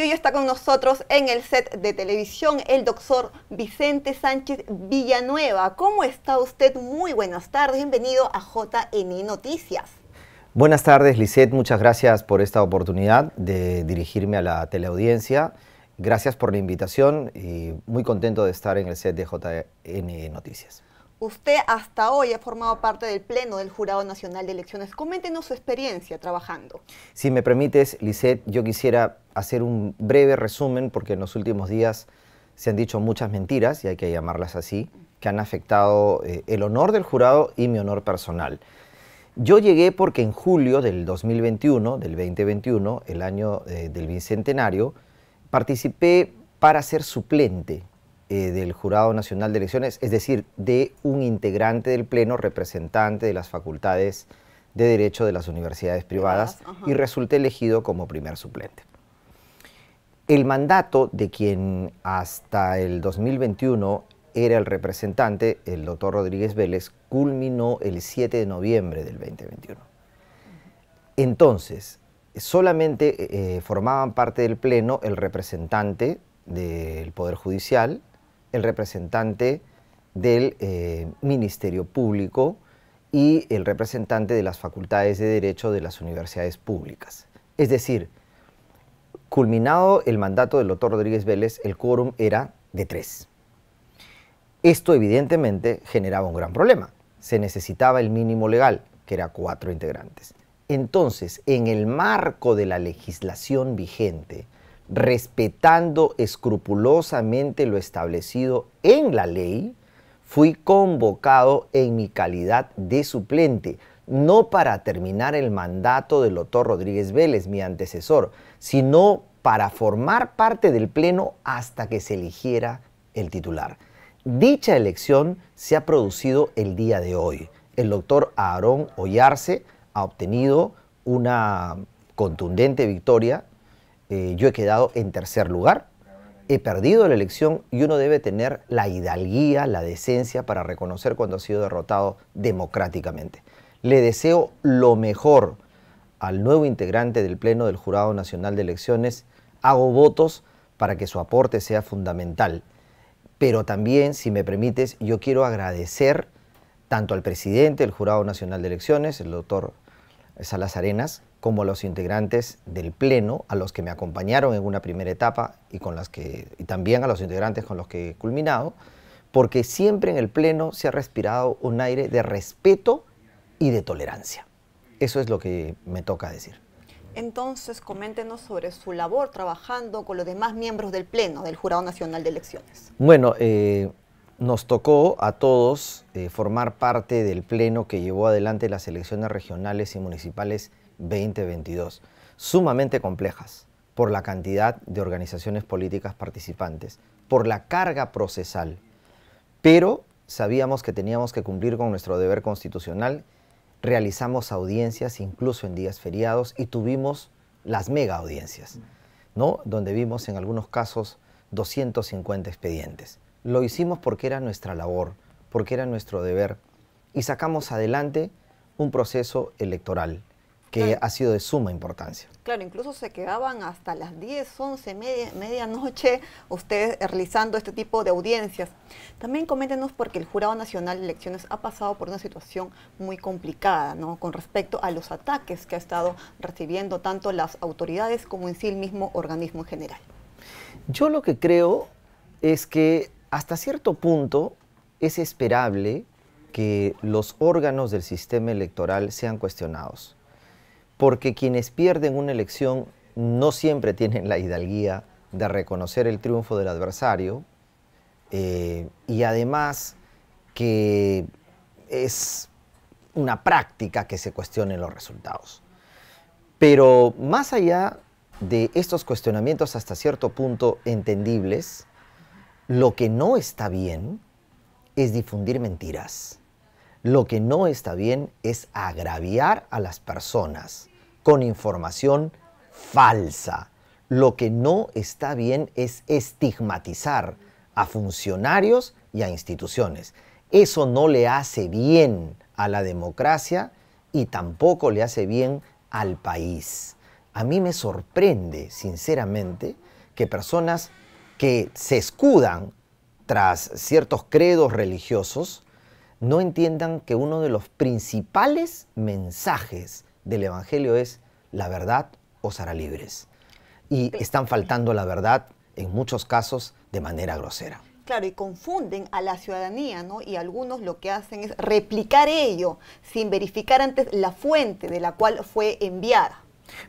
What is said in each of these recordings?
hoy está con nosotros en el set de televisión el doctor Vicente Sánchez Villanueva. ¿Cómo está usted? Muy buenas tardes, bienvenido a JN Noticias. Buenas tardes, Lisette, muchas gracias por esta oportunidad de dirigirme a la teleaudiencia. Gracias por la invitación y muy contento de estar en el set de JN Noticias. Usted hasta hoy ha formado parte del Pleno del Jurado Nacional de Elecciones. Coméntenos su experiencia trabajando. Si me permites, Lisette, yo quisiera hacer un breve resumen porque en los últimos días se han dicho muchas mentiras, y hay que llamarlas así, que han afectado eh, el honor del jurado y mi honor personal. Yo llegué porque en julio del 2021, del 2021, el año eh, del Bicentenario, participé para ser suplente eh, del Jurado Nacional de Elecciones, es decir, de un integrante del Pleno representante de las facultades de Derecho de las universidades privadas y resulté elegido como primer suplente. El mandato de quien hasta el 2021 era el representante, el doctor Rodríguez Vélez, culminó el 7 de noviembre del 2021. Entonces, solamente eh, formaban parte del Pleno el representante del Poder Judicial, el representante del eh, Ministerio Público y el representante de las facultades de Derecho de las universidades públicas. Es decir, culminado el mandato del doctor Rodríguez Vélez, el quórum era de tres. Esto evidentemente generaba un gran problema. Se necesitaba el mínimo legal, que era cuatro integrantes. Entonces, en el marco de la legislación vigente, respetando escrupulosamente lo establecido en la ley, fui convocado en mi calidad de suplente, no para terminar el mandato del doctor Rodríguez Vélez, mi antecesor, sino para formar parte del Pleno hasta que se eligiera el titular. Dicha elección se ha producido el día de hoy. El doctor Aarón Ollarse ha obtenido una contundente victoria eh, yo he quedado en tercer lugar, he perdido la elección y uno debe tener la hidalguía, la decencia para reconocer cuando ha sido derrotado democráticamente. Le deseo lo mejor al nuevo integrante del Pleno del Jurado Nacional de Elecciones. Hago votos para que su aporte sea fundamental. Pero también, si me permites, yo quiero agradecer tanto al presidente del Jurado Nacional de Elecciones, el doctor Salas Arenas, como los integrantes del Pleno, a los que me acompañaron en una primera etapa y, con las que, también a los integrantes con los que he culminado, porque siempre en el Pleno se ha respirado un aire de respeto y de tolerancia. Eso es lo que me toca decir. Entonces, coméntenos sobre su labor trabajando con los demás miembros del Pleno del Jurado Nacional de Elecciones. Bueno, eh, nos tocó a todos eh, formar parte del Pleno que llevó adelante las elecciones regionales y municipales 2022, sumamente complejas por la cantidad de organizaciones políticas participantes, por la carga procesal, pero sabíamos que teníamos que cumplir con nuestro deber constitucional, realizamos audiencias incluso en días feriados y tuvimos las mega audiencias, ¿no? donde vimos en algunos casos 250 expedientes. Lo hicimos porque era nuestra labor, porque era nuestro deber y sacamos adelante un proceso electoral que ha sido de suma importancia. Claro, incluso se quedaban hasta las 10, 11, media, medianoche ustedes realizando este tipo de audiencias. También coméntenos porque el Jurado Nacional de Elecciones ha pasado por una situación muy complicada, ¿no? Con respecto a los ataques que ha estado recibiendo tanto las autoridades como en sí el mismo organismo en general. Yo lo que creo es que hasta cierto punto es esperable que los órganos del sistema electoral sean cuestionados porque quienes pierden una elección no siempre tienen la hidalguía de reconocer el triunfo del adversario eh, y además que es una práctica que se cuestionen los resultados. Pero más allá de estos cuestionamientos hasta cierto punto entendibles, lo que no está bien es difundir mentiras. Lo que no está bien es agraviar a las personas con información falsa. Lo que no está bien es estigmatizar a funcionarios y a instituciones. Eso no le hace bien a la democracia y tampoco le hace bien al país. A mí me sorprende, sinceramente, que personas que se escudan tras ciertos credos religiosos no entiendan que uno de los principales mensajes del Evangelio es la verdad os hará libres. Y están faltando la verdad en muchos casos de manera grosera. Claro, y confunden a la ciudadanía, ¿no? Y algunos lo que hacen es replicar ello sin verificar antes la fuente de la cual fue enviada.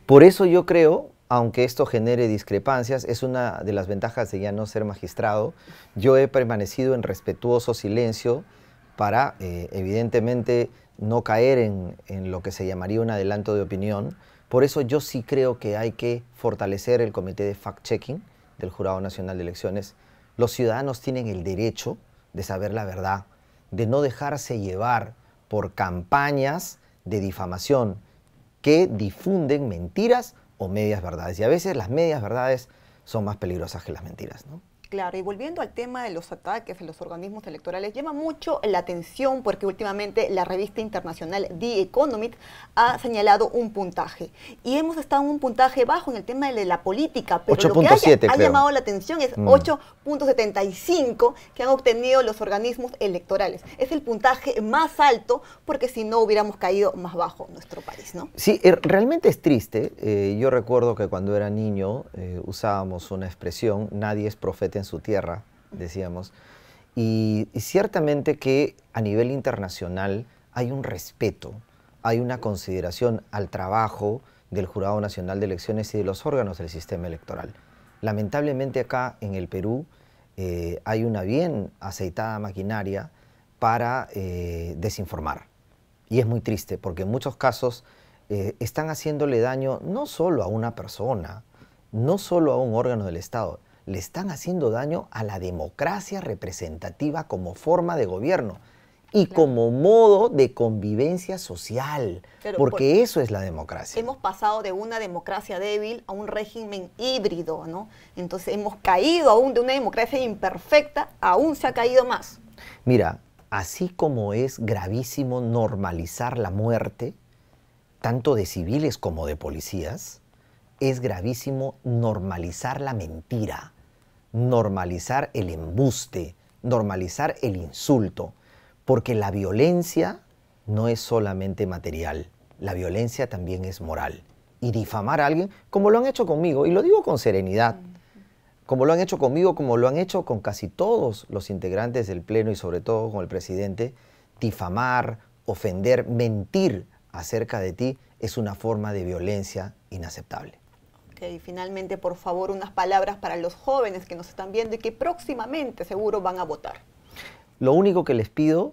Por eso yo creo, aunque esto genere discrepancias, es una de las ventajas de ya no ser magistrado. Yo he permanecido en respetuoso silencio para, eh, evidentemente, no caer en, en, lo que se llamaría un adelanto de opinión. Por eso yo sí creo que hay que fortalecer el comité de fact-checking del Jurado Nacional de Elecciones. Los ciudadanos tienen el derecho de saber la verdad, de no dejarse llevar por campañas de difamación que difunden mentiras o medias verdades. Y a veces las medias verdades son más peligrosas que las mentiras. ¿no? Claro, y volviendo al tema de los ataques en los organismos electorales, llama mucho la atención porque últimamente la revista internacional The Economist ha señalado un puntaje. Y hemos estado en un puntaje bajo en el tema de la política, pero lo que ha llamado la atención es 8.75 mm. que han obtenido los organismos electorales. Es el puntaje más alto porque si no hubiéramos caído más bajo nuestro país, ¿no? Sí, eh, realmente es triste. Eh, yo recuerdo que cuando era niño eh, usábamos una expresión, nadie es profeta su tierra, decíamos. Y, ciertamente que a nivel internacional hay un respeto, hay una consideración al trabajo del Jurado Nacional de Elecciones y de los órganos del sistema electoral. Lamentablemente acá en el Perú eh, hay una bien aceitada maquinaria para eh, desinformar. Y es muy triste porque en muchos casos eh, están haciéndole daño no solo a una persona, no solo a un órgano del Estado, le están haciendo daño a la democracia representativa como forma de gobierno y como modo de convivencia social, porque eso es la democracia. Hemos pasado de una democracia débil a un régimen híbrido, ¿no? Entonces hemos caído aún de una democracia imperfecta, aún se ha caído más. Mira, así como es gravísimo normalizar la muerte, tanto de civiles como de policías, es gravísimo normalizar la mentira normalizar el embuste, normalizar el insulto, porque la violencia no es solamente material, la violencia también es moral. Y difamar a alguien, como lo han hecho conmigo, y lo digo con serenidad, como lo han hecho conmigo, como lo han hecho con casi todos los integrantes del Pleno y sobre todo con el presidente, difamar, ofender, mentir acerca de ti es una forma de violencia inaceptable. Y finalmente, por favor, unas palabras para los jóvenes que nos están viendo y que próximamente seguro van a votar. Lo único que les pido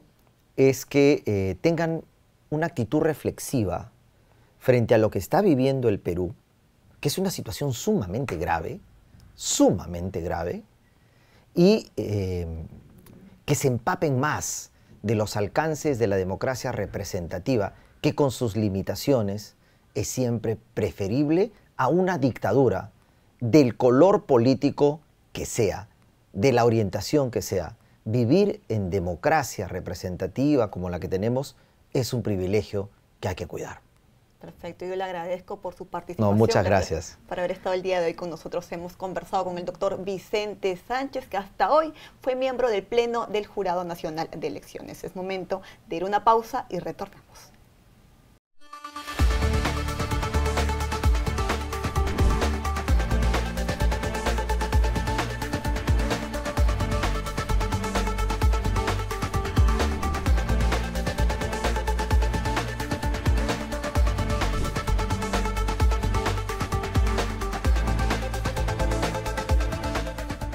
es que eh, tengan una actitud reflexiva frente a lo que está viviendo el Perú, que es una situación sumamente grave, sumamente grave, y eh, que se empapen más de los alcances de la democracia representativa, que con sus limitaciones es siempre preferible a una dictadura del color político que sea, de la orientación que sea. Vivir en democracia representativa como la que tenemos es un privilegio que hay que cuidar. Perfecto, yo le agradezco por su participación. No, muchas gracias. Por haber estado el día de hoy con nosotros. Hemos conversado con el doctor Vicente Sánchez, que hasta hoy fue miembro del Pleno del Jurado Nacional de Elecciones. Es momento de ir una pausa y retornamos.